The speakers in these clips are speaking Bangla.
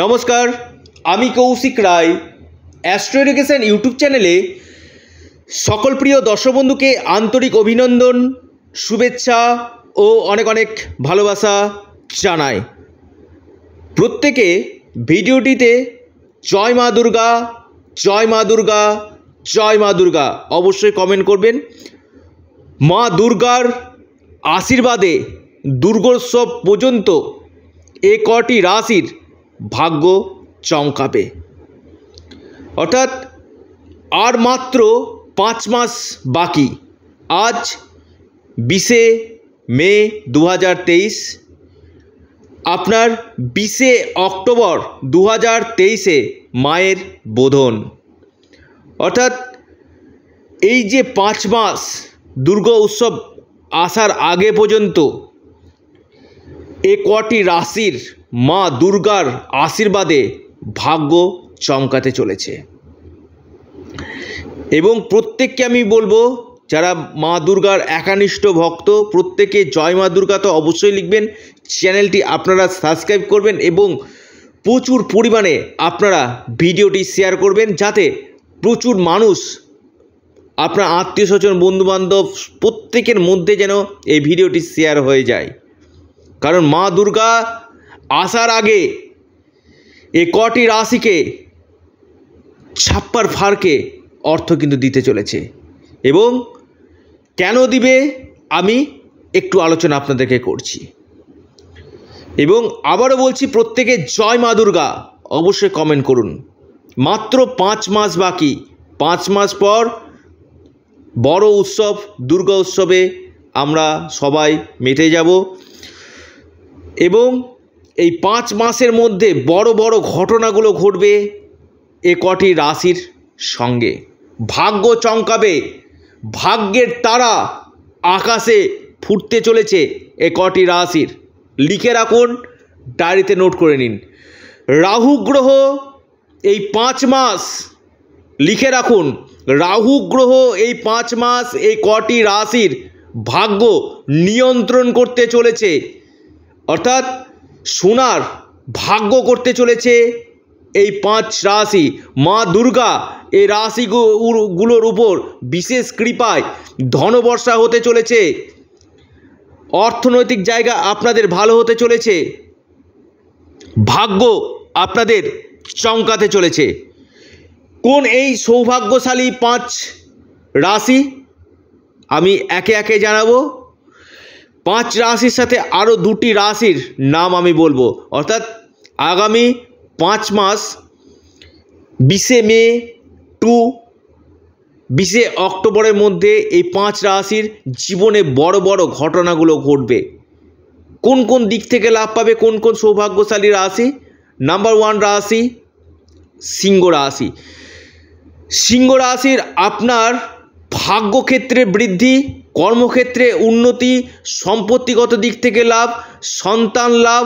নমস্কার আমি Kaushik Roy Astro Education YouTube চ্যানেলে সকল প্রিয় দর্শক বন্ধুকে আন্তরিক অভিনন্দন শুভেচ্ছা ও অনেক অনেক ভালোবাসা জানাই প্রত্যেকে ভিডিওটিতে জয় মা দুর্গা জয় মা দুর্গা জয় মা দুর্গা অবশ্যই কমেন্ট করবেন মা দুর্গার আশীর্বাদে দুর্গোৎসব পর্যন্ত এ কটি রাশির ভাগ্য চমকাবে অর্থাৎ আর মাত্র পাঁচ মাস বাকি আজ বিশে মে দু আপনার বিশে অক্টোবর দু হাজার তেইশে মায়ের বোধন অর্থাৎ এই যে পাঁচ মাস দুর্গা উৎসব আসার আগে পর্যন্ত এ কটি রাশির মা দুর্গার আশীর্বাদে ভাগ্য চমকাতে চলেছে এবং প্রত্যেককে আমি বলবো যারা মা দুর্গার একানিষ্ঠ ভক্ত প্রত্যেকে জয় মা দুর্গা তো অবশ্যই লিখবেন চ্যানেলটি আপনারা সাবস্ক্রাইব করবেন এবং প্রচুর পরিমাণে আপনারা ভিডিওটি শেয়ার করবেন যাতে প্রচুর মানুষ আপনার আত্মীয় স্বজন বন্ধুবান্ধব প্রত্যেকের মধ্যে যেন এই ভিডিওটি শেয়ার হয়ে যায় কারণ মা দুর্গা আসার আগে এ কটি রাশিকে ছাপ্পার ফারকে অর্থ কিন্তু দিতে চলেছে এবং কেন দিবে আমি একটু আলোচনা আপনাদেরকে করছি এবং আবারও বলছি প্রত্যেকে জয় মা দুর্গা অবশ্যই কমেন্ট করুন মাত্র পাঁচ মাস বাকি পাঁচ মাস পর বড় উৎসব দুর্গা উৎসবে আমরা সবাই মেতে যাব এবং এই পাঁচ মাসের মধ্যে বড় বড় ঘটনাগুলো ঘটবে এ কটি রাশির সঙ্গে ভাগ্য চমকাবে ভাগ্যের তারা আকাশে ফুটতে চলেছে এ কটি রাশির লিখে রাখুন ডায়েরিতে নোট করে নিন রাহু গ্রহ এই পাঁচ মাস লিখে রাখুন রাহু গ্রহ এই পাঁচ মাস এই কটি রাশির ভাগ্য নিয়ন্ত্রণ করতে চলেছে অর্থাৎ সোনার ভাগ্য করতে চলেছে এই পাঁচ রাশি মা দুর্গা এই রাশিগুলোর উপর বিশেষ কৃপায় ধনবর্ষা হতে চলেছে অর্থনৈতিক জায়গা আপনাদের ভালো হতে চলেছে ভাগ্য আপনাদের চমকাতে চলেছে কোন এই সৌভাগ্যশালী পাঁচ রাশি আমি একে একে জানাবো পাঁচ রাশির সাথে আরও দুটি রাশির নাম আমি বলবো অর্থাৎ আগামী পাঁচ মাস বিশে মে টু বিশে অক্টোবরের মধ্যে এই পাঁচ রাশির জীবনে বড় বড় ঘটনাগুলো ঘটবে কোন কোন দিক থেকে লাভ পাবে কোন কোন সৌভাগ্যশালী রাশি নাম্বার ওয়ান রাশি সিংহ রাশি সিংহ রাশির আপনার ভাগ্যক্ষেত্রে বৃদ্ধি কর্মক্ষেত্রে উন্নতি সম্পত্তিগত দিক থেকে লাভ সন্তান লাভ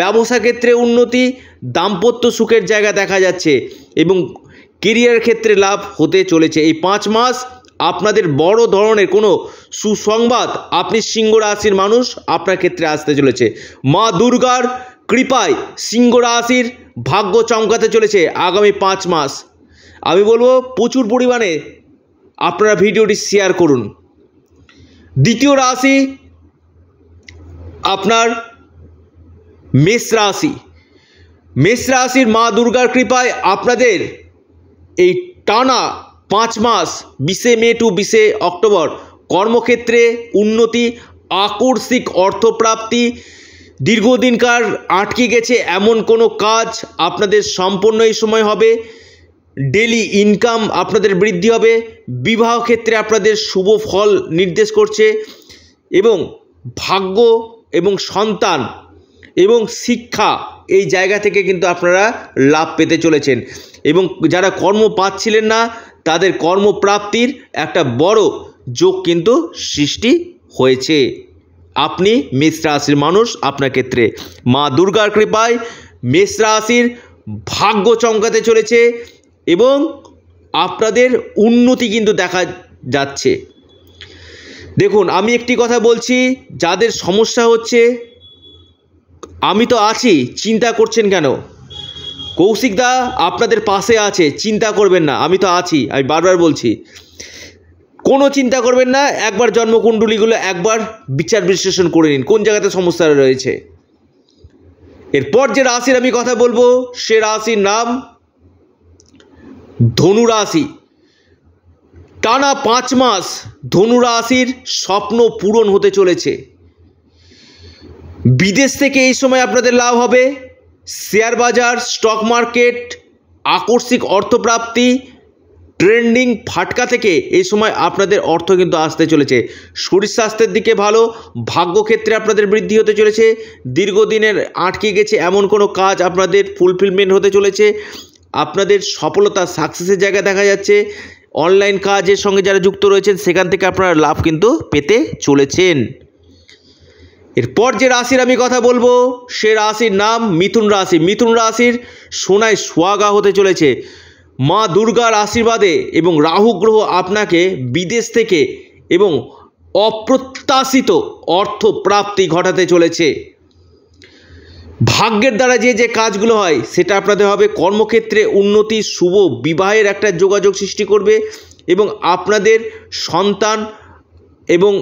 ব্যবসা ক্ষেত্রে উন্নতি দাম্পত্য সুখের জায়গা দেখা যাচ্ছে এবং কেরিয়ার ক্ষেত্রে লাভ হতে চলেছে এই পাঁচ মাস আপনাদের বড় ধরনের কোনো সুসংবাদ আপনি সিংহ রাশির মানুষ আপনার ক্ষেত্রে আসতে চলেছে মা দুর্গার কৃপায় সিংহ রাশির ভাগ্য চমকাতে চলেছে আগামী পাঁচ মাস আমি বলবো প্রচুর পরিমাণে আপনারা ভিডিওটি শেয়ার করুন দ্বিতীয় রাশি আপনার মেষ রাশি মেষ রাশির মা দুর্গার কৃপায় আপনাদের এই টানা পাঁচ মাস বিশে মে টু বিশে অক্টোবর কর্মক্ষেত্রে উন্নতি আকর্ষিক অর্থপ্রাপ্তি দীর্ঘদিনকার আটকে গেছে এমন কোনো কাজ আপনাদের সম্পূর্ণ এই সময় হবে ডেলি ইনকাম আপনাদের বৃদ্ধি হবে বিবাহ ক্ষেত্রে আপনাদের শুভ ফল নির্দেশ করছে এবং ভাগ্য এবং সন্তান এবং শিক্ষা এই জায়গা থেকে কিন্তু আপনারা লাভ পেতে চলেছেন এবং যারা কর্ম পাচ্ছিলেন না তাদের কর্মপ্রাপ্তির একটা বড় যোগ কিন্তু সৃষ্টি হয়েছে আপনি মেষ রাশির মানুষ আপনার ক্ষেত্রে মা দুর্গার কৃপায় মেষ রাশির ভাগ্য চমকাতে চলেছে এবং আপনাদের উন্নতি কিন্তু দেখা যাচ্ছে দেখুন আমি একটি কথা বলছি যাদের সমস্যা হচ্ছে আমি তো আছি চিন্তা করছেন কেন কৌশিকদা আপনাদের পাশে আছে চিন্তা করবেন না আমি তো আছি আমি বারবার বলছি কোনো চিন্তা করবেন না একবার জন্মকুণ্ডলিগুলো একবার বিচার বিশ্লেষণ করে নিন কোন জায়গাতে সমস্যা রয়েছে এরপর যে রাশির আমি কথা বলবো সে রাশির নাম ধনুরাশি টানা পাঁচ মাস ধনুরাশির স্বপ্ন পূরণ হতে চলেছে বিদেশ থেকে এই সময় আপনাদের লাভ হবে শেয়ার বাজার স্টক মার্কেট আকস্মিক অর্থপ্রাপ্তি ট্রেন্ডিং ফাটকা থেকে এই সময় আপনাদের অর্থ কিন্তু আসতে চলেছে শরীর স্বাস্থ্যের দিকে ভালো ভাগ্যক্ষেত্রে আপনাদের বৃদ্ধি হতে চলেছে দীর্ঘদিনের আটকে গেছে এমন কোনো কাজ আপনাদের ফুলফিলমেন্ট হতে চলেছে আপনাদের সফলতা সাকসেসের জায়গা দেখা যাচ্ছে অনলাইন কাজের সঙ্গে যারা যুক্ত রয়েছেন সেখান থেকে আপনারা লাভ কিন্তু পেতে চলেছেন এরপর যে রাশির আমি কথা বলবো সে রাশির নাম মিথুন রাশি মিথুন রাশির সোনায় সোয়াগা হতে চলেছে মা দুর্গার আশীর্বাদে এবং রাহু গ্রহ আপনাকে বিদেশ থেকে এবং অপ্রত্যাশিত অর্থ প্রাপ্তি ঘটাতে চলেছে ভাগ্যের দ্বারা যে যে কাজগুলো হয় সেটা আপনাদের হবে কর্মক্ষেত্রে উন্নতি শুভ বিবাহের একটা যোগাযোগ সৃষ্টি করবে এবং আপনাদের সন্তান এবং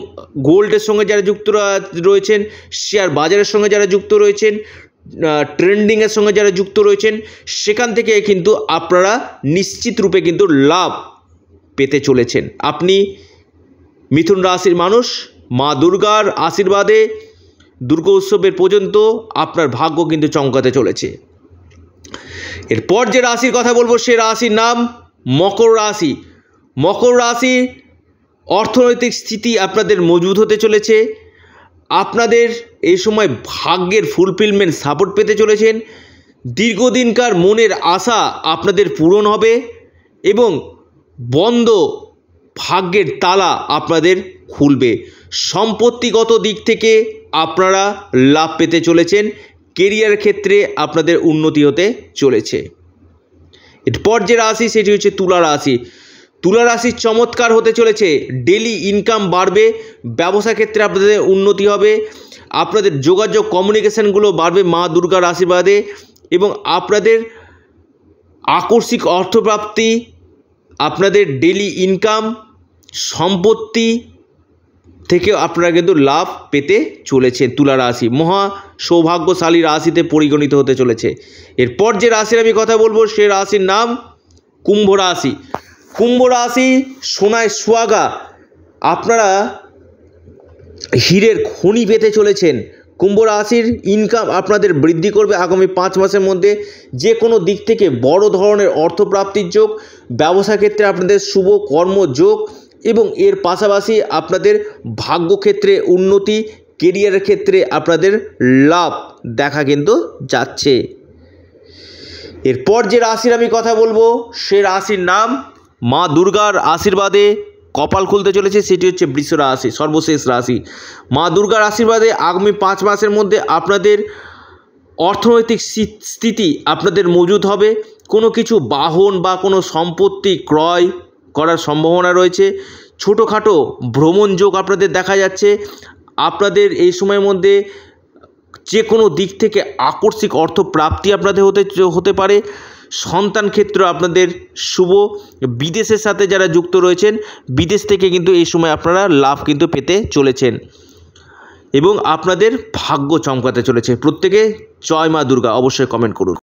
গোল্ডের সঙ্গে যারা যুক্ত রয়েছেন শেয়ার বাজারের সঙ্গে যারা যুক্ত রয়েছেন ট্রেন্ডিংয়ের সঙ্গে যারা যুক্ত রয়েছেন সেখান থেকে কিন্তু আপনারা নিশ্চিত রূপে কিন্তু লাভ পেতে চলেছেন আপনি মিথুন রাশির মানুষ মা দুর্গার আশীর্বাদে দুর্গা উৎসবের পর্যন্ত আপনার ভাগ্য কিন্তু চমকাতে চলেছে এরপর যে রাশির কথা বলবো সে রাশির নাম মকর রাশি মকর রাশি অর্থনৈতিক স্থিতি আপনাদের মজবুত হতে চলেছে আপনাদের এই সময় ভাগ্যের ফুলফিলমেন্ট সাপোর্ট পেতে চলেছেন দীর্ঘদিনকার মনের আশা আপনাদের পূরণ হবে এবং বন্ধ ভাগ্যের তালা আপনাদের খুলবে সম্পত্তিগত দিক থেকে আপনারা লাভ পেতে চলেছেন কেরিয়ার ক্ষেত্রে আপনাদের উন্নতি হতে চলেছে এরপর যে রাশি সেটি হচ্ছে তুলা রাশি তুলা রাশির চমৎকার হতে চলেছে ডেলি ইনকাম বাড়বে ব্যবসা ক্ষেত্রে আপনাদের উন্নতি হবে আপনাদের যোগাযোগ কমিউনিকেশানগুলো বাড়বে মা দুর্গার আশীর্বাদে এবং আপনাদের আকস্মিক অর্থপ্রাপ্তি আপনাদের ডেলি ইনকাম সম্পত্তি থেকে আপনারা কিন্তু লাভ পেতে চলেছে তুলা রাশি মহা সৌভাগ্যশালী রাশিতে পরিগণিত হতে চলেছে এরপর যে রাশির আমি কথা বলবো সে রাশির নাম কুম্ভ রাশি কুম্ভ রাশি সোনায় সোয়াগা আপনারা হীরের খনি পেতে চলেছেন কুম্ভ রাশির ইনকাম আপনাদের বৃদ্ধি করবে আগামী পাঁচ মাসের মধ্যে যে কোনো দিক থেকে বড় ধরনের অর্থপ্রাপ্তির যোগ ব্যবসা ক্ষেত্রে আপনাদের শুভ কর্মযোগ এবং এর পাশাপাশি আপনাদের ভাগ্যক্ষেত্রে উন্নতি কেরিয়ারের ক্ষেত্রে আপনাদের লাভ দেখা কিন্তু যাচ্ছে এরপর যে রাশির আমি কথা বলবো সে রাশির নাম মা দুর্গার আশীর্বাদে কপাল খুলতে চলেছে সেটি হচ্ছে বৃষ রাশি সর্বশেষ রাশি মা দুর্গার আশীর্বাদে আগামী পাঁচ মাসের মধ্যে আপনাদের অর্থনৈতিক স্থিতি আপনাদের মজুদ হবে কোনো কিছু বাহন বা কোনো সম্পত্তি ক্রয় করার সম্ভাবনা রয়েছে ছোটোখাটো ভ্রমণ যোগ আপনাদের দেখা যাচ্ছে আপনাদের এই সময়ের মধ্যে যে কোনো দিক থেকে আকস্মিক অর্থ প্রাপ্তি আপনাদের হতে হতে পারে সন্তান ক্ষেত্র আপনাদের শুভ বিদেশের সাথে যারা যুক্ত রয়েছেন বিদেশ থেকে কিন্তু এই সময় আপনারা লাভ কিন্তু পেতে চলেছেন এবং আপনাদের ভাগ্য চমকাতে চলেছে প্রত্যেকে জয় মা দুর্গা অবশ্যই কমেন্ট করুন